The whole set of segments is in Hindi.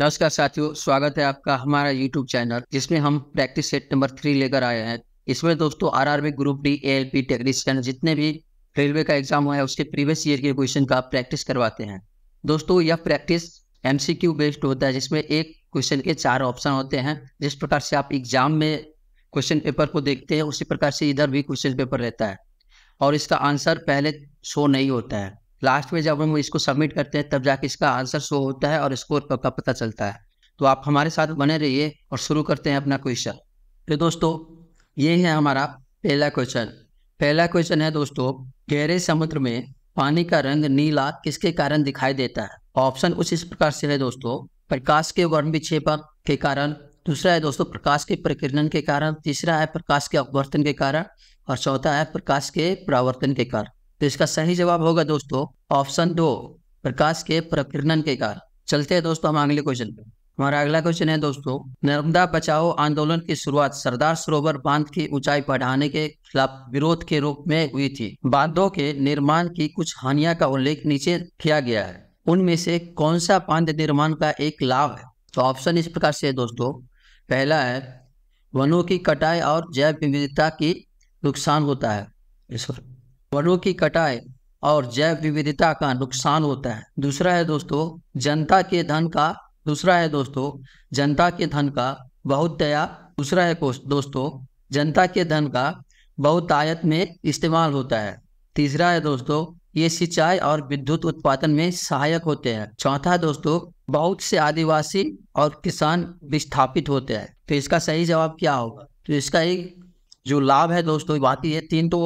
नमस्कार साथियों स्वागत है आपका हमारा यूट्यूब चैनल जिसमें हम प्रैक्टिस सेट नंबर थ्री लेकर आए हैं इसमें दोस्तों RRB group D A L P technician जितने भी रेलवे का एग्जाम हुआ है उसके प्रीवियस ईयर के क्वेश्चन का प्रैक्टिस करवाते हैं दोस्तों यह practice M C Q based होता है जिसमें एक क्वेश्चन के चार ऑप्शन होते हैं जिस प्रकार से आप एग्जाम में क्वेश्चन पेपर को देखते हैं उसी प्रकार से इधर भी क्वेश्चन पेपर रहता है और इसका आंसर पहले शो नहीं होता है लास्ट में जब हम इसको सबमिट करते हैं तब जाके इसका आंसर शो होता है और स्कोर का पता चलता है तो आप हमारे साथ बने रहिए और शुरू करते हैं अपना क्वेश्चन तो दोस्तों ये है हमारा पहला क्वेश्चन पहला क्वेश्चन है दोस्तों गहरे समुद्र में पानी का रंग नीला किसके कारण दिखाई देता है ऑप्शन कुछ इस प्रकार से है दोस्तों प्रकाश के वर्ण विक्षेपक के कारण दूसरा है दोस्तों प्रकाश के प्रकीर्णन के कारण तीसरा है प्रकाश के अपवर्तन के कारण और चौथा है प्रकाश के प्रावर्तन के कारण तो इसका सही जवाब होगा दोस्तों ऑप्शन दो प्रकाश के प्रकीर्णन के कारण चलते हैं दोस्तों हम अगले क्वेश्चन पे हमारा अगला क्वेश्चन है दोस्तों नर्मदा बचाओ आंदोलन की शुरुआत सरदार सरोवर बांध की ऊंचाई बढ़ाने के खिलाफ विरोध के रूप में हुई थी बांधों के निर्माण की कुछ हानिया का उल्लेख नीचे किया गया है उनमें से कौन सा बांध निर्माण का एक लाभ है तो ऑप्शन इस प्रकार से है दोस्तों पहला है वनों की कटाई और जैव विविधता की नुकसान होता है वनों की कटाई और जैव विविधता का नुकसान होता है दूसरा है दोस्तों जनता के धन का दूसरा है दोस्तों जनता के धन का बहुत दया दूसरा है दोस्तों जनता के धन का बहुत आयत में इस्तेमाल होता है तीसरा है दोस्तों ये सिंचाई और विद्युत उत्पादन में सहायक होते हैं चौथा है दोस्तों बहुत से आदिवासी और किसान विस्थापित होते हैं तो इसका सही जवाब क्या होगा तो इसका एक जो लाभ है दोस्तों बाकी है तीन तो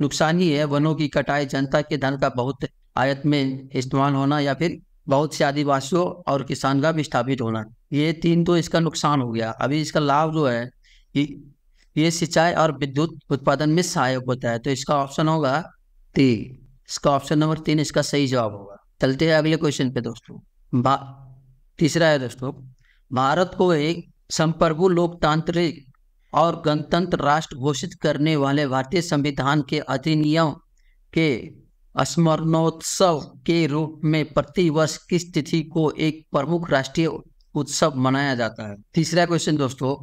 नुकसान ही है वनों की कटाई जनता के धन का बहुत आयत में इस्तेमाल होना या फिर बहुत से आदिवासियों और किसान का विस्थापित होना ये तीन तो इसका नुकसान हो गया अभी इसका लाभ जो है ये सिंचाई और विद्युत उत्पादन में सहायक होता है तो इसका ऑप्शन होगा तीन इसका ऑप्शन नंबर तीन इसका सही जवाब होगा चलते हैं अगले क्वेश्चन पे दोस्तों तीसरा है दोस्तों भारत को एक संप्रभु लोकतांत्रिक और गणतंत्र राष्ट्र घोषित करने वाले भारतीय संविधान के अधिनियम के स्मरणोत्सव के रूप में प्रति वर्ष किस तिथि को एक प्रमुख राष्ट्रीय उत्सव मनाया जाता है तीसरा क्वेश्चन दोस्तों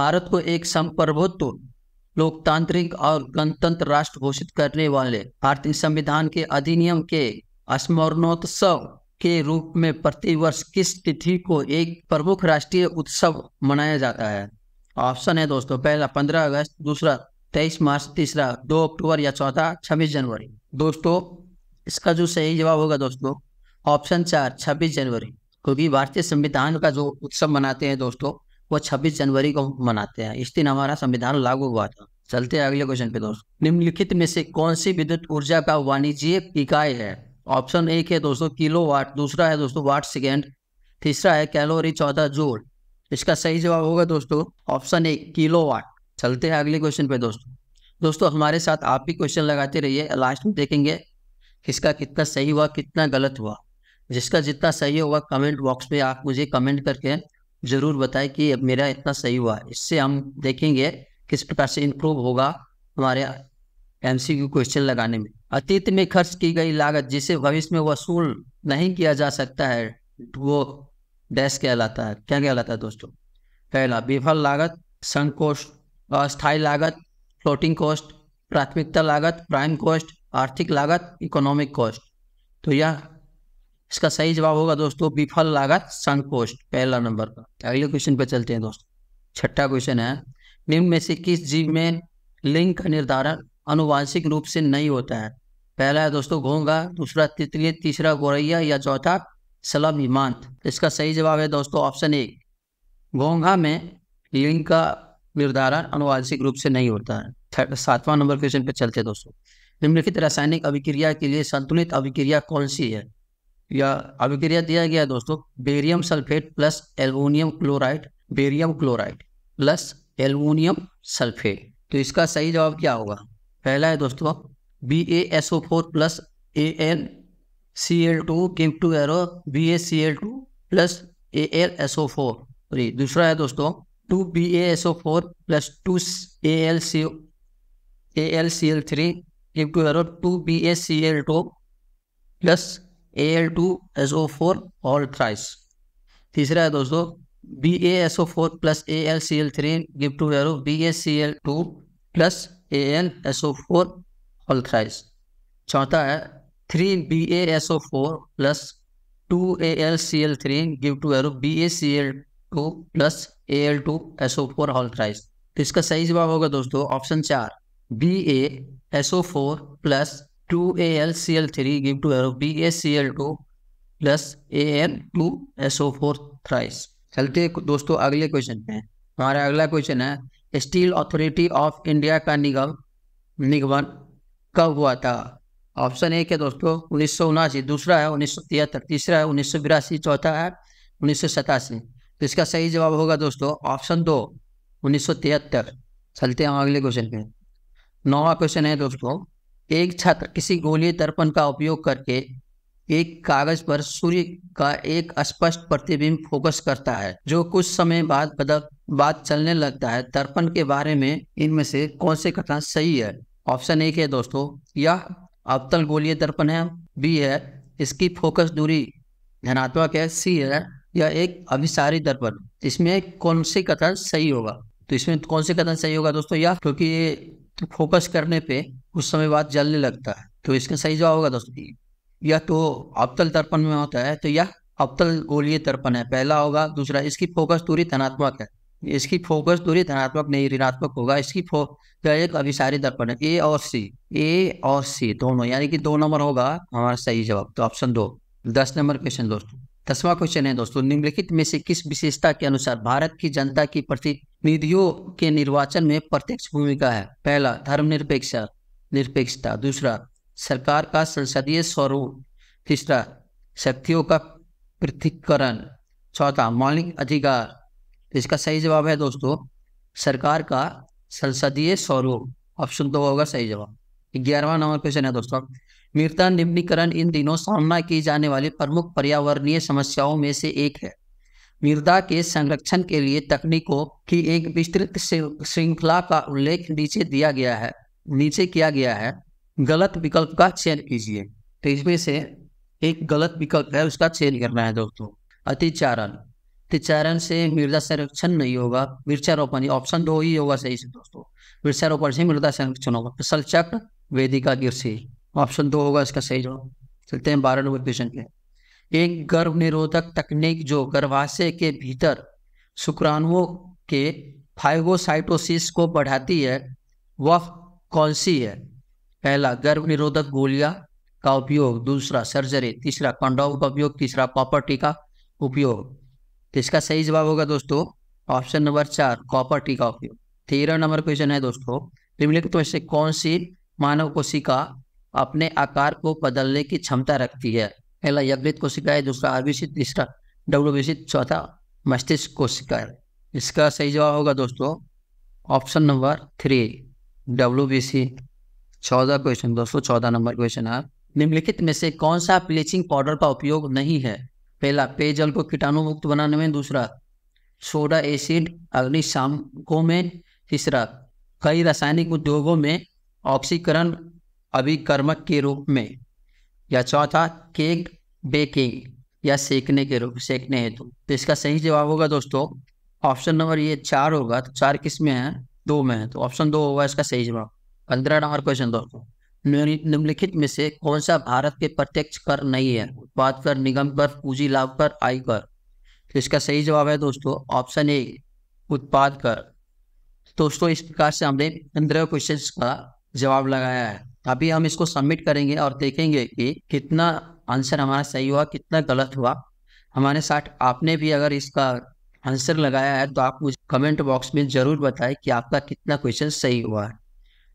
भारत को एक संप्रभुत्व लोकतांत्रिक और गणतंत्र राष्ट्र घोषित करने वाले भारतीय संविधान के अधिनियम के स्मरणोत्सव के रूप में प्रतिवर्ष किस तिथि को एक प्रमुख राष्ट्रीय उत्सव मनाया जाता है ऑप्शन है दोस्तों पहला पंद्रह अगस्त दूसरा तेईस मार्च तीसरा दो अक्टूबर या चौथा छब्बीस जनवरी दोस्तों इसका जो सही जवाब होगा दोस्तों ऑप्शन चार छब्बीस जनवरी क्योंकि भारतीय संविधान का जो उत्सव मनाते हैं दोस्तों वो छब्बीस जनवरी को मनाते हैं इस दिन हमारा संविधान लागू हुआ था चलते हैं अगले क्वेश्चन पे दोस्तों निम्नलिखित में से कौन सी विद्युत ऊर्जा का वाणिज्य इकाई है ऑप्शन एक है दोस्तों किलो वाट दूसरा है दोस्तों वाट सेकेंड तीसरा है कैलोरी चौदह जोड़ इसका सही जवाब होगा दोस्तों ऑप्शन ए किलो वाट चलते हैं अगले क्वेश्चन पे दोस्तों दोस्तों हमारे साथ आप भी क्वेश्चन लगाते रहिए लास्ट में देखेंगे किसका कितना सही हुआ कितना गलत हुआ जिसका जितना सही होगा कमेंट बॉक्स में आप मुझे कमेंट करके ज़रूर बताएं कि मेरा इतना सही हुआ इससे हम देखेंगे किस प्रकार से इम्प्रूव होगा हमारे एम क्वेश्चन लगाने में अतीत में खर्च की गई लागत जिसे भविष्य में वसूल नहीं किया जा सकता है वो डैश कहलाता है क्या कहलाता है दोस्तों पहला विफल लागत संकोष अस्थायी लागत फ्लोटिंग कॉस्ट प्राथमिकता लागत प्राइम कॉस्ट आर्थिक लागत इकोनॉमिक कॉस्ट तो यह इसका सही जवाब होगा दोस्तों विफल लागत संकोष्ट पहला नंबर का अगले क्वेश्चन पे चलते हैं दोस्तों छठा क्वेश्चन है निम्न में से किस जीव में लिंग का निर्धारण अनुवांशिक रूप से नहीं होता है पहला है दोस्तों घोंगा दूसरा तितली तीसरा गोरैया या चौथा सलम ईमान इसका सही जवाब है दोस्तों ऑप्शन ए घोंघा में लिंग का निर्धारण अनुवांशिक रूप से नहीं होता है सातवां नंबर क्वेश्चन पे चलते दोस्तों निम्नलिखित रासायनिक अभिक्रिया के लिए संतुलित अभिक्रिया कौन सी है या अभिक्रिया दिया गया दोस्तों barium sulphate plus aluminium chloride barium chloride plus aluminium sulphate तो इसका सही जवाब क्या होगा पहला है दोस्तों B A S O four plus A N C L two give two arrow B A C L two plus A L S O four sorry दूसरा है दोस्तों two B A S O four plus two A L C A L C L three two arrow to B A C L two plus A L two S O four whole thrice तीसरा है दोस्तों B A S O four plus A L C L three give two arrow B A C L two plus A L S O four whole thrice चौथा है three B A S O four plus two A L C L three give two arrow B A C L two plus A L two S O four whole thrice तो इसका सही जवाब होगा दोस्तों ऑप्शन चार B A S O four plus two A L C L three give two arrow B A C L two plus A L two S O four thrice चलते दोस्तों अगले क्वेश्चन पे हमारा अगला क्वेश्चन है स्टील अथॉरिटी ऑफ इंडिया का निगम निगमन कब हुआ था ऑप्शन एक है दोस्तों उन्नीस सौ उनासी दूसरा है उन्नीस सौ तिहत्तर तीसरा है उन्नीस सौ बिरासी चौथा है उन्नीस सौ सतासी तो इसका सही जवाब होगा दोस्तों ऑप्शन दो उन्नीस सौ तिहत्तर चलते हैं अगले क्वेश्चन पे नौवा क्वेश्चन है दोस्तों एक छात्र किसी गोली दर्पण का उपयोग करके एक कागज पर सूर्य का एक स्पष्ट प्रतिबिंब फोकस करता है जो कुछ समय बाद बदल बात चलने लगता है दर्पण के बारे में इनमें से कौन से कथन सही है ऑप्शन एक है दोस्तों यह अवतल गोलीय दर्पण है बी है इसकी फोकस दूरी धनात्मक है सी है यह एक अभिसारी दर्पण इसमें कौन सी कथन सही होगा तो इसमें कौन सी कथन सही होगा दोस्तों या क्योंकि ये फोकस करने पे कुछ समय बाद जलने लगता है तो इसका सही जवाब होगा दोस्तों या तो अवतल दर्पण में होता है तो यह अवतल गोलीय दर्पण है पहला होगा दूसरा इसकी फोकस दूरी धनात्मक है इसकी फोकस दूरी धनात्मक नहीं ऋणात्मक होगा इसकी फो एक अभिसारी दर्पण ए और सी ए और सी दोनों यानी कि दो नंबर होगा हमारा सही जवाब तो ऑप्शन दो दस नंबर क्वेश्चन दोस्तों दसवां क्वेश्चन है दोस्तों निम्नलिखित में से किस विशेषता के अनुसार भारत की जनता की प्रतिनिधियों के निर्वाचन में प्रत्यक्ष भूमिका है पहला धर्मनिरपेक्ष निरपेक्षता दूसरा सरकार का संसदीय स्वरूप तीसरा शक्तियों का पृथ्वीकरण चौथा मौलिक अधिकार तो इसका सही जवाब है दोस्तों सरकार का संसदीय स्वरूप ऑप्शन दो तो होगा सही जवाब ग्यारहवा नंबर क्वेश्चन है दोस्तों मृदा निम्नीकरण इन दिनों सामना की जाने वाली प्रमुख पर्यावरणीय समस्याओं में से एक है मृदा के संरक्षण के लिए तकनीकों की एक विस्तृत श्रृंखला का उल्लेख नीचे दिया गया है नीचे किया गया है गलत विकल्प का चयन कीजिए तो इसमें से एक गलत विकल्प है उसका चयन करना है दोस्तों अतिचारण अतिचारण से मृदा संरक्षण नहीं होगा वृक्षारोपण ऑप्शन दो ही होगा सही से दोस्तों वृक्षारोपण से मृदा संरक्षण होगा फसल चक्र वेदिका कृषि ऑप्शन दो होगा इसका सही जवाब चलते हैं बारह नंबर क्वेश्चन के एक गर्भ निरोधक तकनीक जो गर्भाशय के भीतर शुक्राणुओं के फाइगोसाइटोसिस को बढ़ाती है वह कौन सी है पहला गर्भ निरोधक गोलियां का उपयोग दूसरा सर्जरी तीसरा कंडोम का उपयोग तीसरा पॉपर्टी का उपयोग तो इसका सही जवाब होगा दोस्तों ऑप्शन नंबर चार कॉपर टी का उपयोग तेरह नंबर क्वेश्चन है दोस्तों निम्नलिखित में से कौन सी मानव कोशिका अपने आकार को बदलने की क्षमता रखती है पहला यकृत कोशिका है दूसरा आरबीसी तीसरा डब्ल्यू चौथा मस्तिष्क कोशिका है इसका सही जवाब होगा दोस्तों option number three W B C चौदह क्वेश्चन दोस्तों चौदह नंबर क्वेश्चन है निम्नलिखित में से कौन सा ब्लीचिंग पाउडर का उपयोग नहीं है पहला पेयजल को कीटाणु मुक्त बनाने में दूसरा सोडा एसिड अग्निशामकों में तीसरा कई रासायनिक उद्योगों में ऑक्सीकरण अभिकर्मक के रूप में या चौथा केक बेकिंग या सेकने के रूप सेकने हेतु तो इसका सही जवाब होगा दोस्तों ऑप्शन नंबर ये चार होगा तो चार किस में है दो में है तो ऑप्शन दो होगा इसका सही जवाब पंद्रह नंबर क्वेश्चन दोस्तों निम्नलिखित में से कौन सा भारत के प्रत्यक्ष कर नहीं है उत्पाद कर निगम कर पूंजी लाभ कर आय कर तो इसका सही जवाब है दोस्तों ऑप्शन ए उत्पाद कर दोस्तों इस प्रकार से हमने पंद्रह क्वेश्चन का जवाब लगाया है अभी हम इसको सबमिट करेंगे और देखेंगे कि कितना आंसर हमारा सही हुआ कितना गलत हुआ हमारे साथ आपने भी अगर इसका आंसर लगाया है तो आप मुझे कमेंट बॉक्स में ज़रूर बताएं कि आपका कितना क्वेश्चन सही हुआ है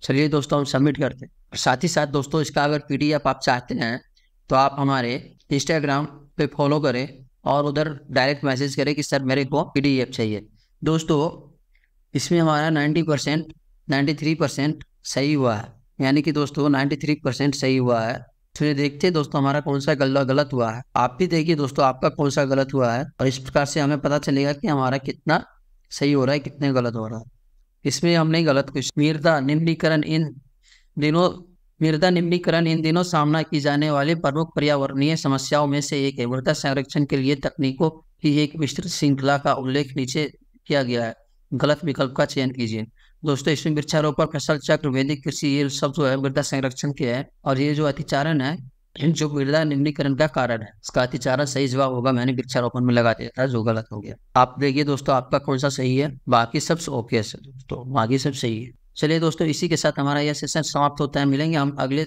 चलिए दोस्तों हम सबमिट करते हैं साथ ही साथ दोस्तों इसका अगर पी आप चाहते हैं तो आप हमारे इंस्टाग्राम पे फॉलो करें और उधर डायरेक्ट मैसेज करें कि सर मेरे को पी चाहिए दोस्तों इसमें हमारा 90 परसेंट नाइन्टी परसेंट सही हुआ है यानी कि दोस्तों 93 परसेंट सही हुआ है फिर देखते हैं दोस्तों हमारा कौन सा गला गलत हुआ है आप भी देखिए दोस्तों आपका कौन सा गलत हुआ है और इस प्रकार से हमें पता चलेगा कि हमारा कितना सही हो रहा है कितने गलत हो रहा है इसमें हमने गलत कुछ मीरदा निम्नीकरण इन दिनों मृदा निम्नीकरण इन दिनों सामना की जाने वाली प्रमुख पर्यावरणीय समस्याओं में से एक है मृदा संरक्षण के लिए तकनीकों की एक विस्तृत श्रृंखला का उल्लेख नीचे किया गया है गलत विकल्प का चयन कीजिए दोस्तों इसमें वृक्षारोपण फसल चक्र वैदिक कृषि ये सब जो है मृदा संरक्षण के है और ये जो अतिचारण है जो मृदा निम्नीकरण का कारण है इसका अतिचारण सही जवाब होगा मैंने वृक्षारोपण में लगा दिया था जो गलत हो गया आप देखिए दोस्तों आपका कौन सा सही है बाकी सब ओके है दोस्तों बाकी सब सही है चलिए दोस्तों इसी के साथ हमारा यह सेशन समाप्त होता है मिलेंगे हम अगले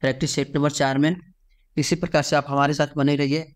प्रैक्टिस सेट नंबर चार में इसी प्रकार से आप हमारे साथ बने रहिए